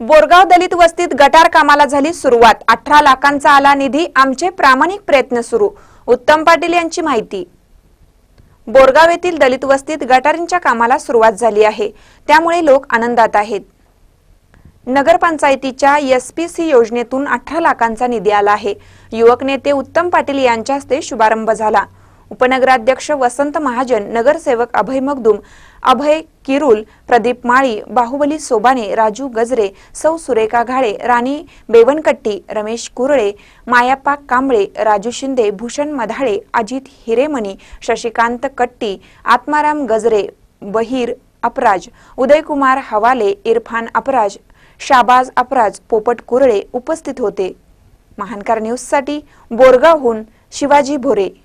बोरगाव दलित वस्तीत गटार कामाला झाली सुरुवात अठरा लाखांचा आला निधी आमचे प्रामाणिक प्रयत्न सुरू उत्तम पाटील यांची माहिती बोरगाव येथील दलित वस्तीत गटारींच्या कामाला सुरुवात झाली आहे त्यामुळे लोक आनंदात आहेत नगरपंचायतीच्या एस पी सी योजनेतून अठरा लाखांचा निधी आला आहे युवक नेते उत्तम पाटील यांच्या हस्ते शुभारंभ झाला उपनगराध्यक्ष वसंत महाजन नगरसेवक अभय मगदुम अभय किरुल प्रदीप माळी बाहुबली सोबाने राजू गजरे सौ सुरेखा घाळे राणी बेवनकट्टी रमेश कुरळे मायापाक कांबळे राजू शिंदे भूषण मधाळे अजित हिरेमणी शशिकांत कट्टी आत्माराम गजरे बहिर अपराज उदयकुमार हवाले इरफान अपराज शाबाज अपराज पोपट कुरळे उपस्थित होते महानकार न्यूजसाठी बोरगावहून शिवाजी भोरे